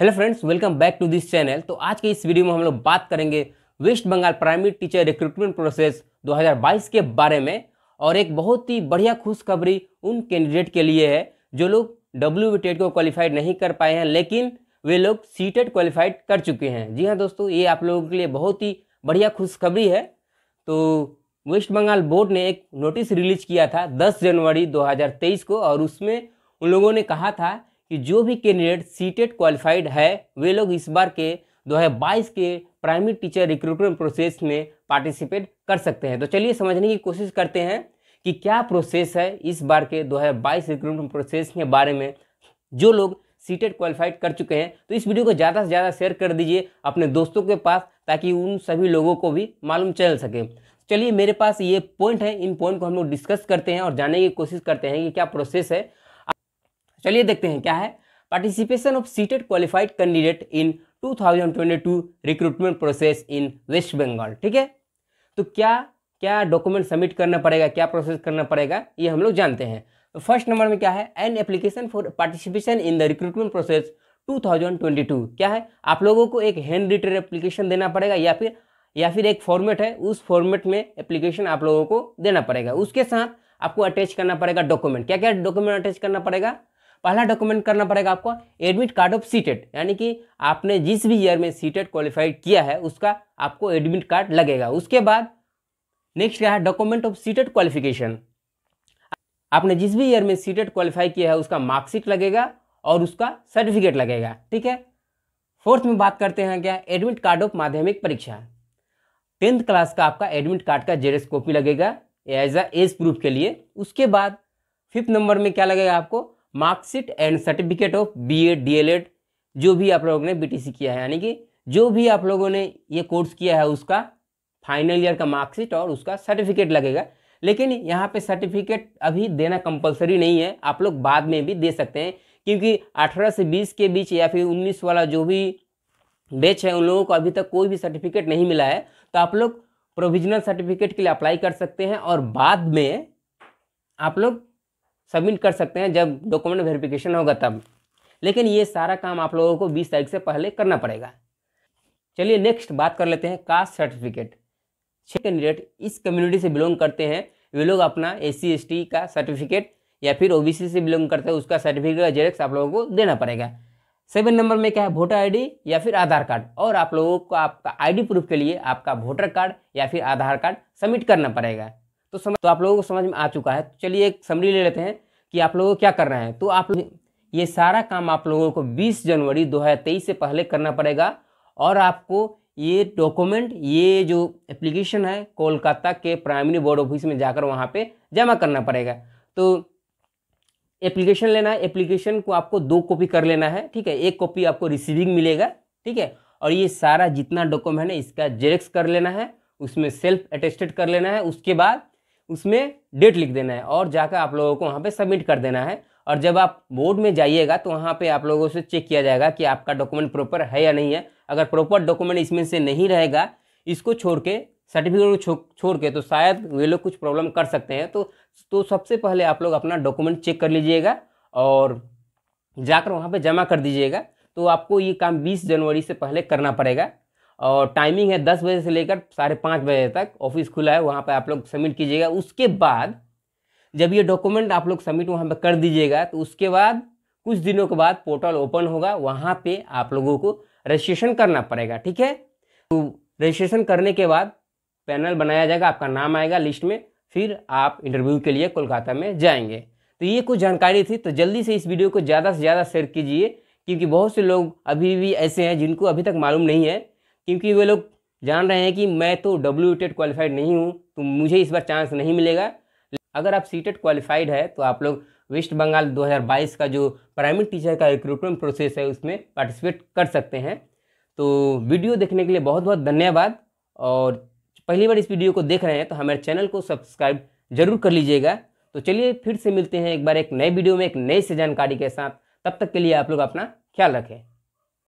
hello friends welcome back to this channel तो आज के इस वीडियो में हम लोग बात करेंगे West Bengal primary teacher recruitment process 2022 के बारे में और एक बहुत ही बढ़िया खुशखबरी उन कैंडिडेट के लिए है जो लोग डब्ल्यू टेट e को क्वालिफाइड नहीं कर पाए हैं लेकिन वे लोग सी क्वालिफाइड e कर चुके हैं जी हाँ दोस्तों ये आप लोगों के लिए बहुत ही बढ़िया खुशखबरी है तो वेस्ट बंगाल बोर्ड ने एक नोटिस रिलीज किया था 10 जनवरी 2023 को और उसमें उन लोगों ने कहा था कि जो भी कैंडिडेट सीटेट क्वालिफाइड है वे लोग इस बार के 2022 के प्राइमरी टीचर रिक्रूटमेंट प्रोसेस में पार्टिसिपेट कर सकते हैं तो चलिए समझने की कोशिश करते हैं कि क्या प्रोसेस है इस बार के 2022 रिक्रूटमेंट प्रोसेस के बारे में जो लोग सीटेड क्वालिफाइड कर चुके हैं तो इस वीडियो को ज़्यादा से ज़्यादा शेयर कर दीजिए अपने दोस्तों के पास ताकि उन सभी लोगों को भी मालूम चल सके चलिए मेरे पास ये पॉइंट है इन पॉइंट को हम लोग डिस्कस करते हैं और जानने की कोशिश करते हैं कि क्या प्रोसेस है चलिए देखते हैं क्या है participation of TET qualified candidate in 2022 recruitment process in West Bengal ठीक है तो क्या क्या डॉक्यूमेंट सबमिट करना पड़ेगा क्या प्रोसेस करना पड़ेगा ये हम लोग जानते हैं तो फर्स्ट नंबर में क्या है an application for participation in the recruitment process 2022 क्या है आप लोगों को एक हैंड रिटेड एप्लीकेशन देना पड़ेगा या फिर या फिर एक फॉर्मेट है उस फॉर्मेट में एप्लीकेशन आप लोगों को देना पड़ेगा उसके साथ आपको अटैच करना पड़ेगा डॉक्यूमेंट क्या क्या डॉक्यूमेंट अटैच करना पड़ेगा पहला डॉक्यूमेंट करना पड़ेगा आपको एडमिट कार्ड ऑफ सीटेट यानी कि आपने जिस भी ईयर में सीटेट क्वालिफाइड किया है उसका आपको एडमिट कार्ड लगेगा उसके बाद नेक्स्ट क्या है डॉक्यूमेंट ऑफ सीटेट क्वालिफिकेशन आपने जिस भी ईयर में सीटेट क्वालिफाई किया है उसका मार्कशीट लगेगा और उसका सर्टिफिकेट लगेगा ठीक है फोर्थ में बात करते हैं क्या एडमिट कार्ड ऑफ माध्यमिक परीक्षा टेंथ क्लास का आपका एडमिट कार्ड का जेरेस्कोपी कॉपी लगेगा एज अ एज प्रूफ के लिए उसके बाद फिफ्थ नंबर में क्या लगेगा आपको marksheet and certificate of B Ed D L Ed जो भी आप लोगों ने बी टी सी किया है यानी कि जो भी आप लोगों ने ये कोर्स किया है उसका फाइनल ईयर का मार्कशीट और उसका सर्टिफिकेट लगेगा लेकिन यहाँ पे सर्टिफिकेट अभी देना कंपलसरी नहीं है आप लोग बाद में भी दे सकते हैं क्योंकि 18 से 20 के बीच या फिर 19 वाला जो भी बेच है उन लोगों को अभी तक कोई भी सर्टिफिकेट नहीं मिला है तो आप लोग प्रोविजनल सर्टिफिकेट के लिए अप्लाई कर सकते हैं और बाद में आप लोग सबमिट कर सकते हैं जब डॉक्यूमेंट वेरिफिकेशन होगा तब लेकिन ये सारा काम आप लोगों को बीस तारीख से पहले करना पड़ेगा चलिए नेक्स्ट बात कर लेते हैं कास्ट सर्टिफिकेट छः कैंडिडेट इस कम्युनिटी से बिलोंग करते हैं वे लोग अपना एस सी का सर्टिफिकेट या फिर ओबीसी से बिलोंग करते हैं उसका सर्टिफिकेट या जेरेक्स आप लोगों को देना पड़ेगा सेवन नंबर में क्या है वोटर आईडी या फिर आधार कार्ड और आप लोगों को आपका आईडी प्रूफ के लिए आपका वोटर कार्ड या फिर आधार कार्ड सबमिट करना पड़ेगा तो समझ तो आप लोगों को समझ में आ चुका है तो चलिए एक समरी ले लेते हैं कि आप लोगों को क्या करना है तो आप ये सारा काम आप लोगों को 20 जनवरी 2023 से पहले करना पड़ेगा और आपको ये डॉक्यूमेंट ये जो एप्लीकेशन है कोलकाता के प्राइमरी बोर्ड ऑफिस में जाकर वहाँ पर जमा करना पड़ेगा तो एप्लीकेशन लेना है एप्लीकेशन को आपको दो कॉपी कर लेना है ठीक है एक कॉपी आपको रिसीविंग मिलेगा ठीक है और ये सारा जितना डॉक्यूमेंट है इसका जेरेक्स कर लेना है उसमें सेल्फ अटेस्टेड कर लेना है उसके बाद उसमें डेट लिख देना है और जाकर आप लोगों को वहाँ पे सबमिट कर देना है और जब आप बोर्ड में जाइएगा तो वहाँ पे आप लोगों से चेक किया जाएगा कि आपका डॉक्यूमेंट प्रॉपर है या नहीं है अगर प्रॉपर डॉक्यूमेंट इसमें से नहीं रहेगा इसको छोड़ के सर्टिफिकेट को छोड़ के तो शायद वे लोग कुछ प्रॉब्लम कर सकते हैं तो तो सबसे पहले आप लोग अपना डॉक्यूमेंट चेक कर लीजिएगा और जाकर वहाँ पर जमा कर दीजिएगा तो आपको ये काम बीस जनवरी से पहले करना पड़ेगा और टाइमिंग है दस बजे से लेकर साढ़े पाँच बजे तक ऑफिस खुला है वहाँ पर आप लोग सबमिट कीजिएगा उसके बाद जब ये डॉक्यूमेंट आप लोग सबमिट वहाँ पर कर दीजिएगा तो उसके बाद कुछ दिनों के बाद पोर्टल ओपन होगा वहाँ पे आप लोगों को रजिस्ट्रेशन करना पड़ेगा ठीक है तो रजिस्ट्रेशन करने के बाद पैनल बनाया जाएगा आपका नाम आएगा लिस्ट में फिर आप इंटरव्यू के लिए कोलकाता में जाएंगे तो ये कुछ जानकारी थी तो जल्दी से इस वीडियो को ज़्यादा से ज़्यादा शेयर कीजिए क्योंकि बहुत से लोग अभी भी ऐसे हैं जिनको अभी तक मालूम नहीं है क्योंकि वे लोग जान रहे हैं कि मैं तो डब्ल्यू टेट क्वालिफाइड नहीं हूँ तो मुझे इस बार चांस नहीं मिलेगा अगर आप सी टेट क्वालिफाइड है तो आप लोग वेस्ट बंगाल 2022 का जो प्राइमरी टीचर का रिक्रूटमेंट प्रोसेस है उसमें पार्टिसिपेट कर सकते हैं तो वीडियो देखने के लिए बहुत बहुत धन्यवाद और पहली बार इस वीडियो को देख रहे हैं तो हमारे चैनल को सब्सक्राइब जरूर कर लीजिएगा तो चलिए फिर से मिलते हैं एक बार एक नए वीडियो में एक नए से जानकारी के साथ तब तक के लिए आप लोग अपना ख्याल रखें